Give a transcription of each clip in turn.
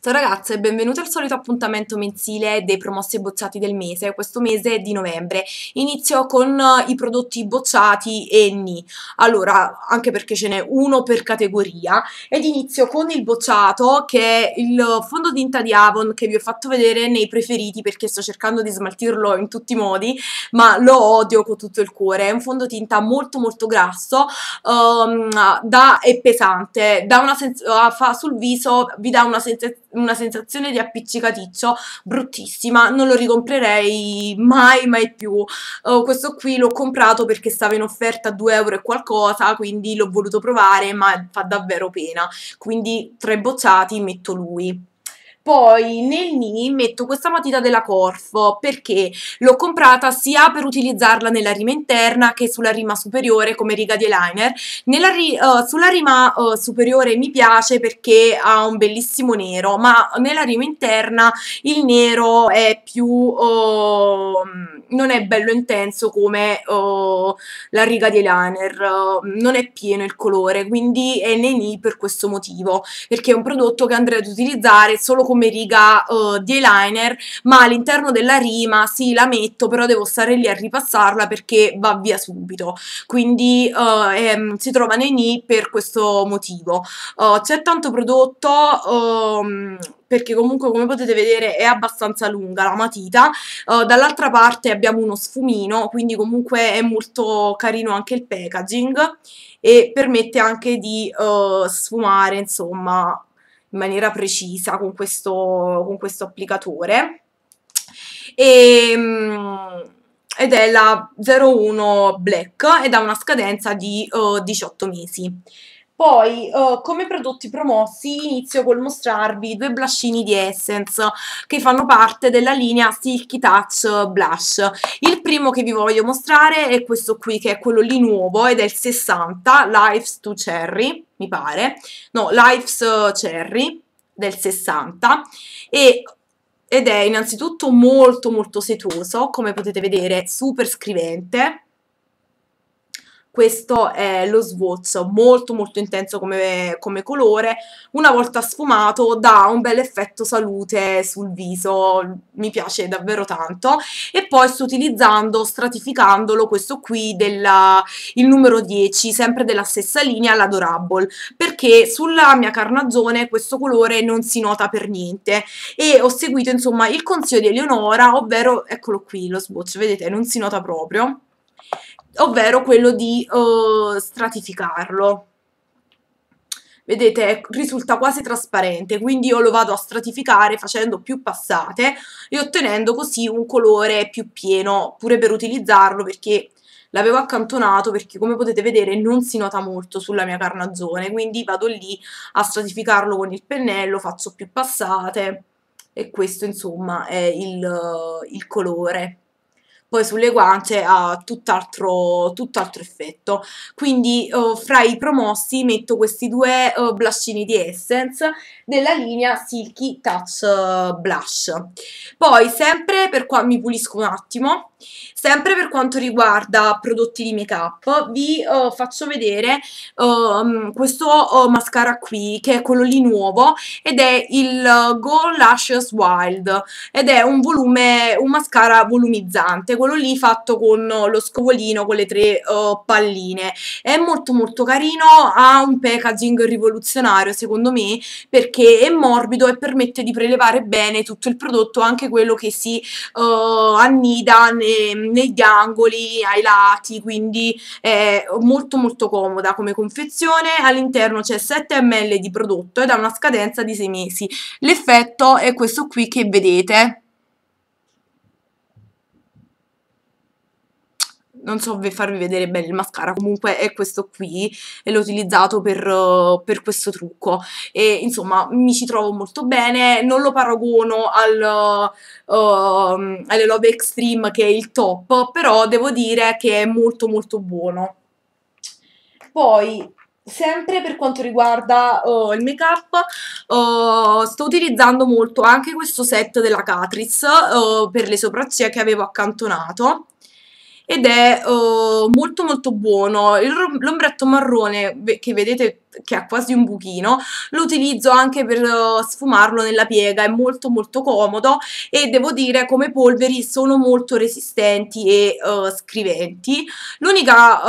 Ciao ragazze e al solito appuntamento mensile dei promossi e bocciati del mese, questo mese di novembre. Inizio con eh, i prodotti bocciati e ni. Allora, anche perché ce n'è uno per categoria ed inizio con il bocciato che è il fondotinta di Avon che vi ho fatto vedere nei preferiti perché sto cercando di smaltirlo in tutti i modi, ma lo odio con tutto il cuore. È un fondotinta molto molto grasso um, da, e pesante, da una sens- fa sul viso vi dà una sensazione una sensazione di appiccicaticcio bruttissima, non lo ricomprerei mai mai più. Uh, questo qui l'ho comprato perché stava in offerta a 2 euro e qualcosa, quindi l'ho voluto provare, ma fa davvero pena. Quindi tra i bocciati metto lui poi nel ni metto questa matita della Corfo perché l'ho comprata sia per utilizzarla nella rima interna che sulla rima superiore come riga di eyeliner nella, uh, sulla rima uh, superiore mi piace perché ha un bellissimo nero ma nella rima interna il nero è più uh, non è bello intenso come eh, la riga di eyeliner non è pieno il colore quindi è nei ni per questo motivo perché è un prodotto che andrei ad utilizzare solo come come riga uh, di eyeliner, ma all'interno della rima sì la metto, però devo stare lì a ripassarla perché va via subito. Quindi uh, ehm, si trova nei ni per questo motivo. Uh, c'è tanto prodotto... Um, perché comunque come potete vedere è abbastanza lunga la matita, uh, dall'altra parte abbiamo uno sfumino, quindi comunque è molto carino anche il packaging e permette anche di uh, sfumare insomma in maniera precisa con questo, con questo applicatore. E, ehm, ed è la 01 Black ed ha una scadenza di uh, eh, 18 mesi. Poi, uh, come prodotti promossi, inizio col mostrarvi due blushini di Essence che fanno parte della linea Silky Touch Blush. Il primo che vi voglio mostrare è questo qui, che è quello lì nuovo, ed è il 60 Life's to Cherry, mi pare. No, Lives eh, Cherry del 60 e ed è innanzitutto molto molto setoso, come potete vedere super scrivente, questo è lo svozzo, molto molto intenso come, come, colore, una volta sfumato dà un bel effetto salute sul viso, mi piace davvero tanto, e poi sto utilizzando, stratificandolo, questo qui, della, il numero 10, sempre della stessa linea, l'adorable, perché sulla mia carnagione questo colore non si nota per niente, e ho seguito insomma il consiglio di Eleonora, ovvero, eccolo qui lo sboccio, vedete, non si nota proprio, ovvero quello di uh, stratificarlo. Vedete, risulta quasi trasparente, quindi io lo vado a stratificare facendo più passate e ottenendo così un colore più pieno, pure per utilizzarlo perché l'avevo accantonato perché come potete vedere non si nota molto sulla mia carnagione, quindi vado lì a stratificarlo con il pennello, faccio più passate e questo insomma è il, il colore poi sulle guance ha tutt'altro tutt effetto quindi eh, fra i promossi metto questi due eh, blushini di Essence della linea Silky Touch eh, Blush poi sempre per qua mi pulisco un attimo sempre per quanto riguarda prodotti di make up vi eh, faccio vedere ehm, questo mascara qui che è quello lì nuovo ed è il eh, Go Lashes Wild ed è un volume un mascara volumizzante quello lì fatto con lo scovolino, con le tre uh, palline. È molto molto carino, ha un packaging rivoluzionario secondo me, perché è morbido e permette di prelevare bene tutto il prodotto, anche quello che si uh, annida ne, negli angoli, ai lati, quindi è molto molto comoda come confezione. All'interno c'è 7 ml di prodotto ed ha una scadenza di 6 mesi. L'effetto è questo qui che vedete. non so farvi vedere bene il mascara, comunque è questo qui e l'ho utilizzato per, eh, per, questo trucco e insomma mi ci trovo molto bene, non lo paragono al, uh, alle Love Extreme che è il top, però devo dire che è molto molto buono. Poi sempre per quanto riguarda uh, il make up uh, eh, sto utilizzando molto anche questo set della Catrice uh, per le sopracciglia che avevo accantonato ed è uh, molto molto buono. l'ombretto marrone che vedete che ha quasi un buchino, lo utilizzo anche per eh, sfumarlo nella piega, è molto molto comodo e devo dire come polveri sono molto resistenti e uh, scriventi. L'unica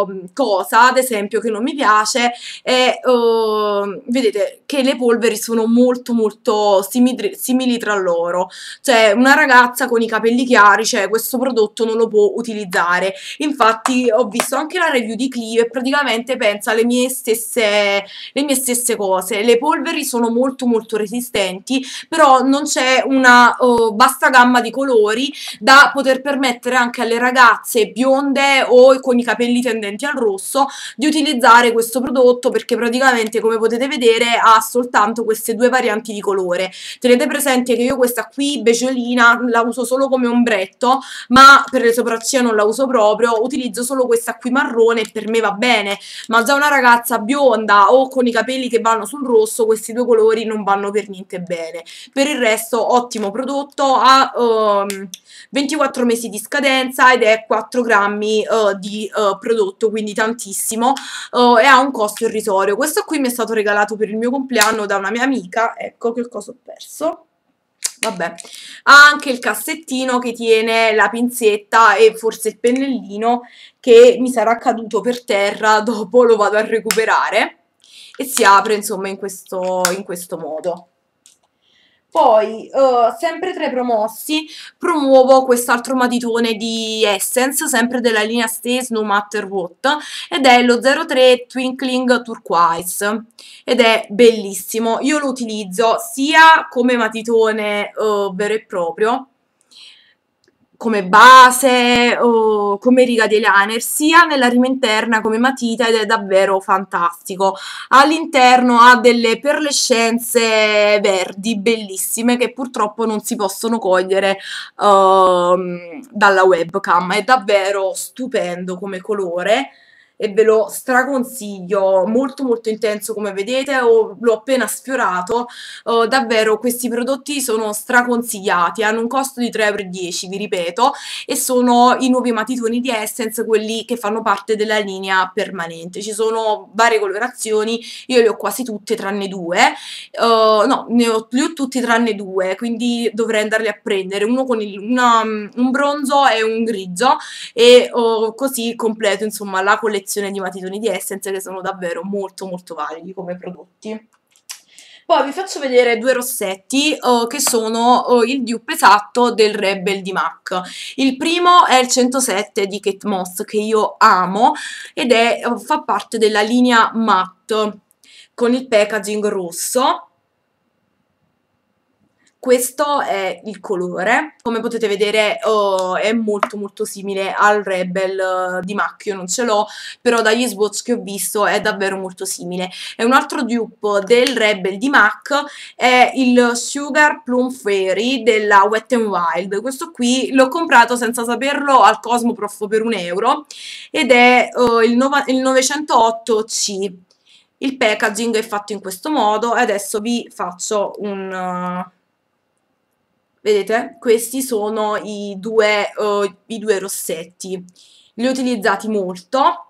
uh, cosa, ad esempio, che non mi piace è, uh, vedete, che le polveri sono molto molto simili, simili tra loro, cioè una ragazza con i capelli chiari, cioè questo prodotto non lo può utilizzare. Infatti ho visto anche la review di Clio e praticamente pensa alle mie stesse stesse, le mie stesse cose. Le polveri sono molto molto resistenti, però non c'è una uh, oh, vasta gamma di colori da poter permettere anche alle ragazze bionde o con i capelli tendenti al rosso di utilizzare questo prodotto perché praticamente come potete vedere ha soltanto queste due varianti di colore. Tenete presente che io questa qui, beciolina, la uso solo come ombretto, ma per le sopracciglia non la uso proprio, utilizzo solo questa qui marrone e per me va bene, ma già una ragazza bionda bionda o con i capelli che vanno sul rosso, questi due colori non vanno per niente bene. Per il resto ottimo prodotto, ha um, ehm, 24 mesi di scadenza ed è 4 grammi uh, di uh, prodotto, quindi tantissimo, uh, e ha un costo irrisorio. Questo qui mi è stato regalato per il mio compleanno da una mia amica, ecco che cosa ho perso vabbè, ha anche il cassettino che tiene la pinzetta e forse il pennellino che mi sarà caduto per terra, dopo lo vado a recuperare e si apre insomma in questo, in questo modo. Poi, uh, sempre tra i promossi, promuovo quest'altro matitone di Essence, sempre della linea Stays No Matter What, ed è lo 03 Twinkling Turquoise, ed è bellissimo. Io lo utilizzo sia come matitone uh, vero e proprio, come base o come riga di eyeliner, sia nella rima interna come matita ed è davvero fantastico. All'interno ha delle perlescenze verdi bellissime che purtroppo non si possono cogliere uh, dalla webcam, è davvero stupendo come colore e ve lo straconsiglio, molto molto intenso come vedete, ho, l'ho appena sfiorato, uh, davvero questi prodotti sono straconsigliati, hanno un costo di 3,10€ vi ripeto e sono i nuovi matitoni di Essence, quelli che fanno parte della linea permanente, ci sono varie colorazioni, io le ho quasi tutte tranne due, uh, no, ne ho, li ho tutti tranne due, quindi dovrei andarli a prendere, uno con il, una, mm, un bronzo e un grigio e uh, così completo insomma la collezione collezione di matitoni di Essence che sono davvero molto molto validi come prodotti. Poi vi faccio vedere due rossetti uh, che sono uh, il dupe esatto del Rebel di MAC. Il primo è il 107 di Kate Moss che io amo ed è, eh, fa parte della linea matte con il packaging rosso questo è il colore, come potete vedere oh, è molto molto simile al Rebel eh, di MAC, io non ce l'ho, però dagli swatch che ho visto è davvero molto simile. E un altro dupe del Rebel di MAC è il Sugar Plum Fairy della Wet n Wild, questo qui l'ho comprato senza saperlo al Cosmoprof per un euro ed è oh, il, il 908C. Il packaging è fatto in questo modo e adesso vi faccio un... Uh, Vedete? Questi sono i due, uh, i due rossetti. Li ho utilizzati molto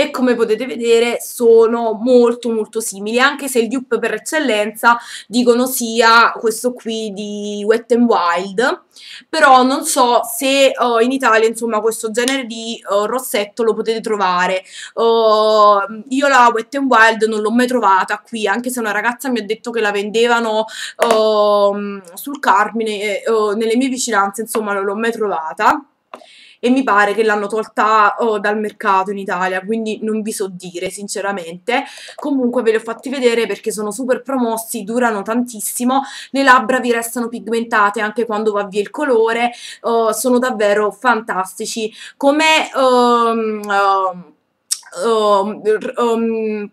e come potete vedere sono molto molto simili, anche se il dupe per eccellenza dicono sia questo qui di Wet n Wild, però non so se uh, in Italia insomma questo genere di uh, rossetto lo potete trovare. Uh, io la Wet n Wild non l'ho mai trovata qui, anche se una ragazza mi ha detto che la vendevano ehm, sul Carmine, nelle mie vicinanze insomma non l'ho mai trovata e mi pare che l'hanno tolta oh, dal mercato in Italia, quindi non vi so dire sinceramente. Comunque ve li ho fatti vedere perché sono super promossi, durano tantissimo, le labbra vi restano pigmentate anche quando va via il colore, oh, sono davvero fantastici. Come... Um, um, um,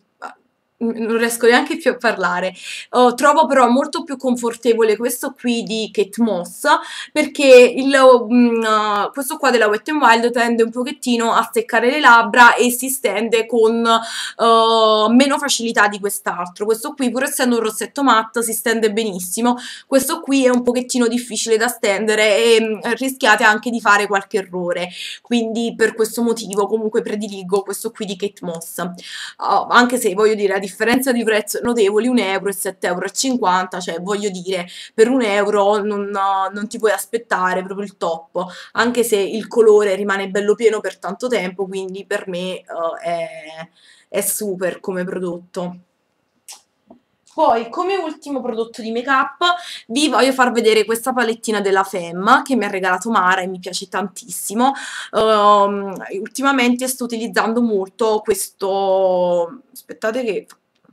non riesco neanche più a parlare. Oh, trovo però molto più confortevole questo qui di Kate Moss perché il, um, questo qua della Wet n Wild tende un pochettino a seccare le labbra e si stende con uh, meno facilità di quest'altro. Questo qui pur essendo un rossetto matte si stende benissimo, questo qui è un pochettino difficile da stendere e um, rischiate anche di fare qualche errore, quindi per questo motivo comunque prediligo questo qui di Kate Moss, uh, anche se voglio dire differenza di prezzo notevoli, 1 euro e 7,50 euro, cioè voglio dire, per 1 euro non, non, ti puoi aspettare proprio il top, anche se il colore rimane bello pieno per tanto tempo, quindi per me uh, è, è super come prodotto. Poi, come ultimo prodotto di make-up, vi voglio far vedere questa palettina della Femme che mi ha regalato Mara e mi piace tantissimo. Um, ultimamente sto utilizzando molto questo... aspettate che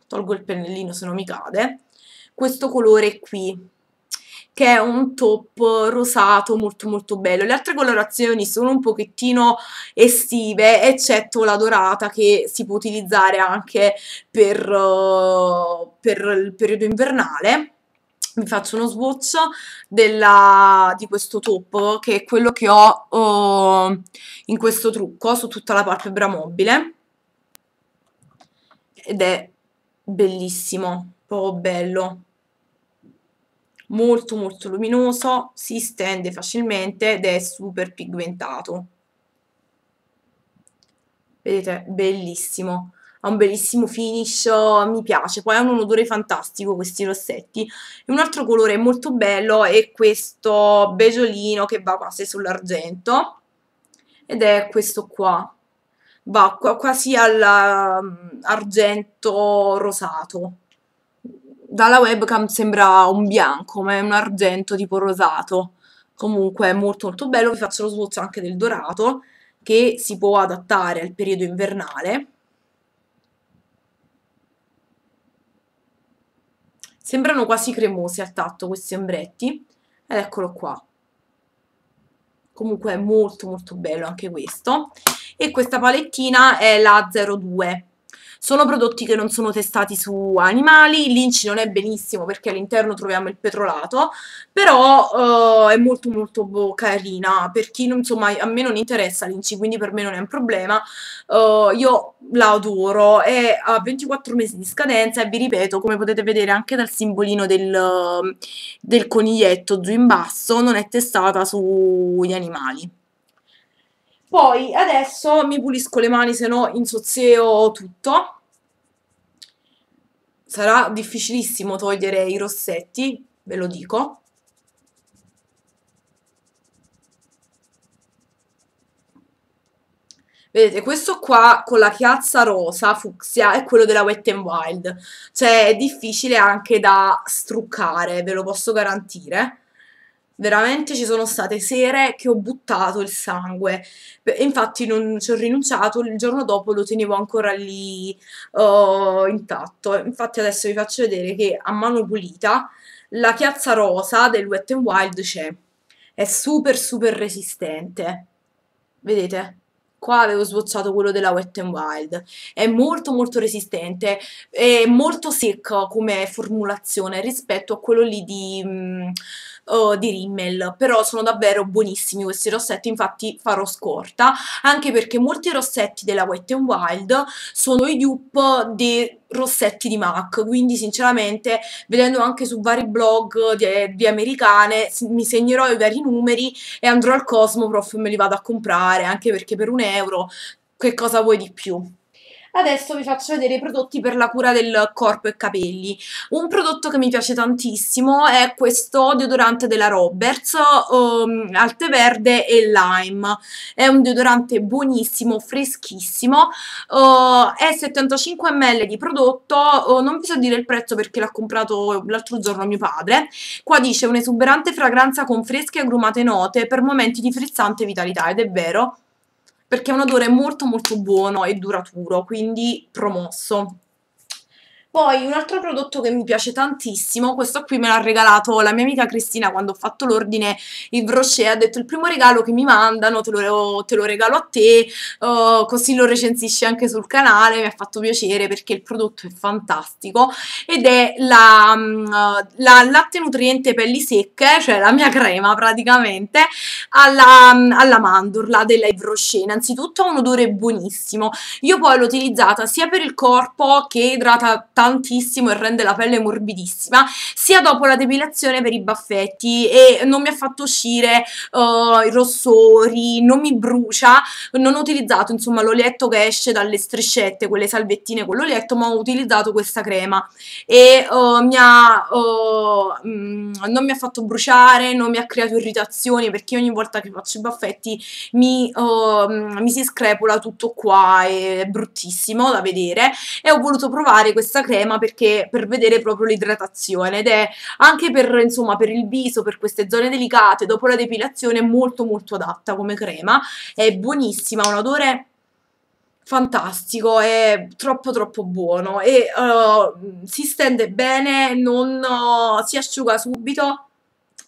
tolgo il pennellino se non mi cade. Questo colore qui, che è un top rosato molto molto bello. Le altre colorazioni sono un pochettino estive, eccetto la dorata che si può utilizzare anche per, eh, per il periodo invernale vi faccio uno swatch della, di questo top che è quello che ho oh, in questo trucco su tutta la palpebra mobile ed è bellissimo, proprio bello molto molto luminoso, si stende facilmente ed è super pigmentato. Vedete, bellissimo. Ha un bellissimo finish, mi piace. Poi hanno un odore fantastico questi rossetti. Un altro colore molto bello è questo begiolino che va quasi sull'argento. Ed è questo qua. Va quasi all'argento mm, rosato dalla webcam sembra un bianco, ma è un argento tipo rosato. Comunque è molto molto bello, vi faccio lo sbozzo anche del dorato, che si può adattare al periodo invernale. Sembrano quasi cremosi al tatto questi ombretti, ed eccolo qua. Comunque è molto molto bello anche questo. E questa palettina è la 02, sono prodotti che non sono testati su animali, l'inci non è benissimo perché all'interno troviamo il petrolato, però uh, è molto molto carina, per chi non, insomma a me non interessa l'inci, quindi per me non è un problema, uh, io la adoro, è a 24 mesi di scadenza e vi ripeto, come potete vedere anche dal simbolino del, del coniglietto giù in basso, non è testata sugli animali. Poi adesso mi pulisco le mani, se no insozzeo tutto. Sarà difficilissimo togliere i rossetti, ve lo dico. Vedete, questo qua con la chiazza rosa, fucsia, è quello della Wet n Wild. Cioè, è difficile anche da struccare, ve lo posso garantire. Veramente ci sono state sere che ho buttato il sangue, infatti non ci ho rinunciato, il giorno dopo lo tenevo ancora lì uh, intatto. Infatti adesso vi faccio vedere che a mano pulita la chiazza rosa del Wet n Wild c'è, è super super resistente, vedete? qua avevo sbocciato quello della Wet n Wild è molto molto resistente è molto secco come formulazione rispetto a quello lì di, um, uh, di Rimmel però sono davvero buonissimi questi rossetti infatti farò scorta anche perché molti rossetti della Wet n Wild sono i dupe di rossetti di MAC, quindi sinceramente vedendo anche su vari blog di, di americane mi segnerò i vari numeri e andrò al Cosmo Prof e me li vado a comprare, anche perché per un euro che cosa vuoi di più? Adesso vi faccio vedere i prodotti per la cura del corpo e capelli. Un prodotto che mi piace tantissimo è questo deodorante della Roberts, um, Alte Verde e Lime. È un deodorante buonissimo, freschissimo, uh, è 75 ml di prodotto, uh, non vi so dire il prezzo perché l'ha comprato l'altro giorno mio padre. Qua dice un'esuberante fragranza con fresche e agrumate note per momenti di frizzante vitalità ed è vero, perché è un odore molto molto buono e duraturo, quindi promosso. Poi un altro prodotto che mi piace tantissimo, questo qui me l'ha regalato la mia amica Cristina quando ho fatto l'ordine il brochet, ha detto il primo regalo che mi mandano te lo, te lo regalo a te, uh, così lo recensisci anche sul canale, mi ha fatto piacere perché il prodotto è fantastico ed è la, mm, la latte nutriente pelli secche, cioè la mia crema praticamente, alla, mm, alla mandorla della brochet. Innanzitutto ha un odore buonissimo, io poi l'ho utilizzata sia per il corpo che idratata tantissimo e rende la pelle morbidissima, sia dopo la depilazione per i baffetti e non mi ha fatto uscire uh, i rossori, non mi brucia, non ho utilizzato insomma l'olietto che esce dalle striscette, quelle salvettine con l'olietto, ma ho utilizzato questa crema e uh, mi ha, uh, eh, mh, mm, non mi ha fatto bruciare, non mi ha creato irritazioni perché ogni volta che faccio i baffetti mi, mm, mi si screpola tutto qua, è bruttissimo da vedere e ho voluto provare questa crema crema perché, per vedere proprio l'idratazione ed è anche per, insomma, per il viso, per queste zone delicate, dopo la depilazione molto molto adatta come crema, è buonissima, ha un odore fantastico, è troppo troppo buono e uh, si stende bene, non uh, si asciuga subito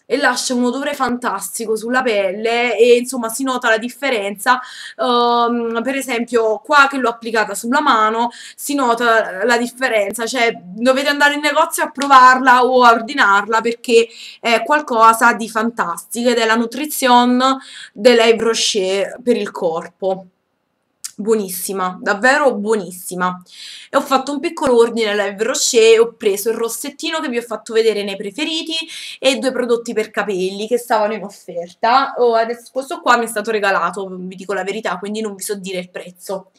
e lascia un odore fantastico sulla pelle e insomma si nota la differenza um, per esempio qua che l'ho applicata sulla mano si nota la differenza cioè dovete andare in negozio a provarla o a ordinarla perché è qualcosa di fantastico ed è la nutrizione dell'Aivrocher per il corpo buonissima, davvero buonissima. E ho fatto un piccolo ordine all'Eve Rocher, ho preso il rossettino che vi ho fatto vedere nei preferiti e due prodotti per capelli che stavano in offerta. Oh, adesso questo qua mi è stato regalato, vi dico la verità, quindi non vi so dire il prezzo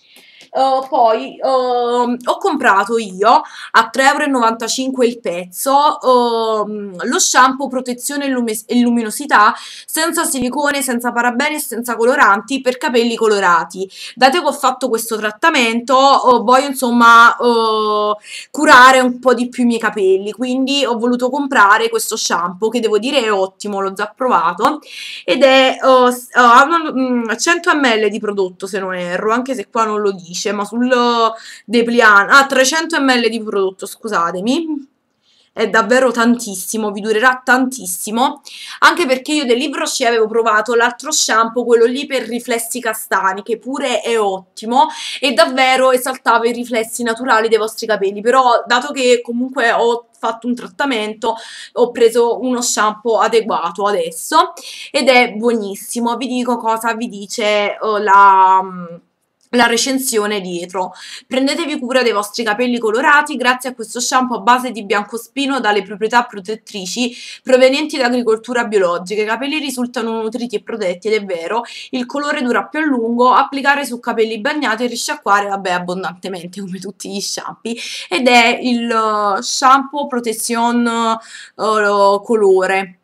uh, poi uh, ho comprato io a 3,95 euro il pezzo uh, lo shampoo protezione e, luminosità senza silicone, senza parabeni e senza coloranti per capelli colorati. Dato che ho fatto questo trattamento eh, voglio insomma eh, curare un po' di più i miei capelli, quindi ho voluto comprare questo shampoo che devo dire è ottimo, l'ho già provato ed è 100 ml mm, di prodotto se non erro, anche se qua non lo dice dice, ma sul Deplian, ah 300 ml di prodotto, scusatemi, è davvero tantissimo, vi durerà tantissimo, anche perché io del libro ci avevo provato l'altro shampoo, quello lì per riflessi castani, che pure è ottimo e davvero esaltava i riflessi naturali dei vostri capelli, però dato che comunque ho fatto un trattamento, ho preso uno shampoo adeguato adesso ed è buonissimo, vi dico cosa vi dice eh, la mm, la recensione dietro. Prendetevi cura dei vostri capelli colorati grazie a questo shampoo a base di biancospino dalle proprietà protettrici provenienti da agricoltura biologica. I capelli risultano nutriti e protetti ed è vero, il colore dura più a lungo, applicare su capelli bagnati e risciacquare vabbè abbondantemente come tutti gli shampoo ed è il uh, shampoo protezione uh, colore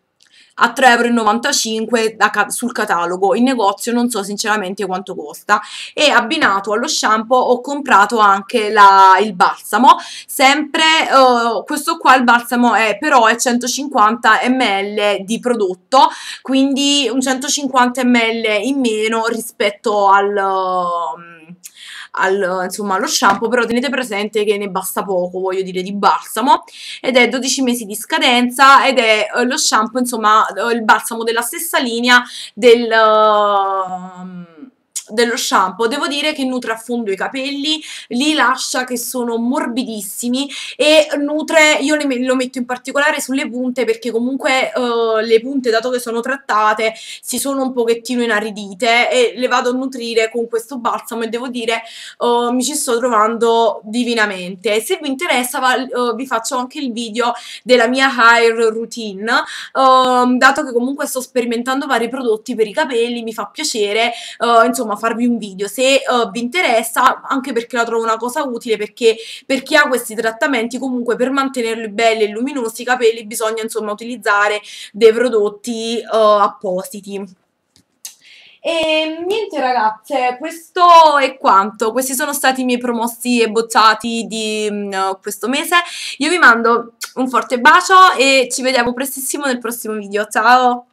a 3,95 euro sul catalogo. In negozio non so sinceramente quanto costa. E abbinato allo shampoo ho comprato anche la, il balsamo, sempre uh, questo qua il balsamo è però è 150 ml di prodotto, quindi un 150 ml in meno rispetto al... Uh, al, insomma, allo shampoo, però tenete presente che ne basta poco, voglio dire, di balsamo, ed è 12 mesi di scadenza, ed è eh, lo shampoo, insomma, eh, il balsamo della stessa linea del... Uh, dello shampoo, devo dire che nutre a fondo i capelli, li lascia che sono morbidissimi e nutre, io le, lo metto in particolare sulle punte perché comunque uh, le punte dato che sono trattate si sono un pochettino inaridite e le vado a nutrire con questo balsamo e devo dire uh, mi ci sto trovando divinamente. Se vi interessa va, uh, vi faccio anche il video della mia hair routine, ehm, dato che comunque sto sperimentando vari prodotti per i capelli, mi fa piacere, insomma insomma farvi un video se uh, vi interessa anche perché la trovo una cosa utile perché per chi ha questi trattamenti comunque per mantenerli belli e luminosi i capelli bisogna insomma utilizzare dei prodotti uh, appositi. E ehm, niente ragazze, questo è quanto, questi sono stati i miei promossi e bocciati di uh, questo mese, io vi mando un forte bacio e ci vediamo prestissimo nel prossimo video, ciao!